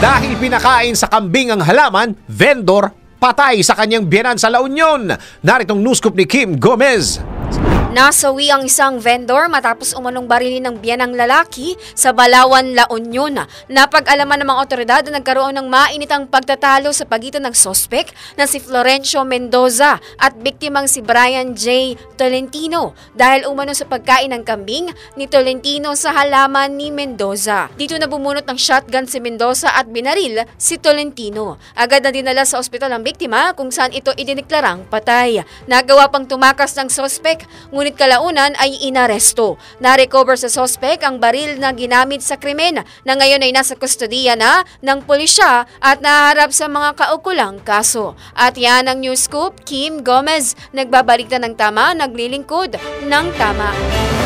Dahil pinakain sa kambing ang halaman, vendor patay sa kanyang biyanan sa La Union. Naritong news ni Kim Gomez. Nasawi ang isang vendor matapos umanong barilin ng biyanang lalaki sa Balawan, La Union. Napag-alaman ng mga otoridad na nagkaroon ng mainitang pagtatalo sa pagitan ng sospek na si Florencio Mendoza at biktimang si Brian J. Tolentino dahil umano sa pagkain ng kambing ni Tolentino sa halaman ni Mendoza. Dito na bumunot ng shotgun si Mendoza at binaril si Tolentino. Agad na dinala sa ospital ang biktima kung saan ito idiniklarang patay. Nagawa pang tumakas ng sospek ngunit kalaunan ay inaresto. Narecover sa sospek ang baril na ginamit sa krimen na ngayon ay nasa kustodiya na ng pulisya at naharap sa mga kaukulang kaso. At yan ang news scoop, Kim Gomez, nagbabalik na ng tama, naglilingkod ng tama.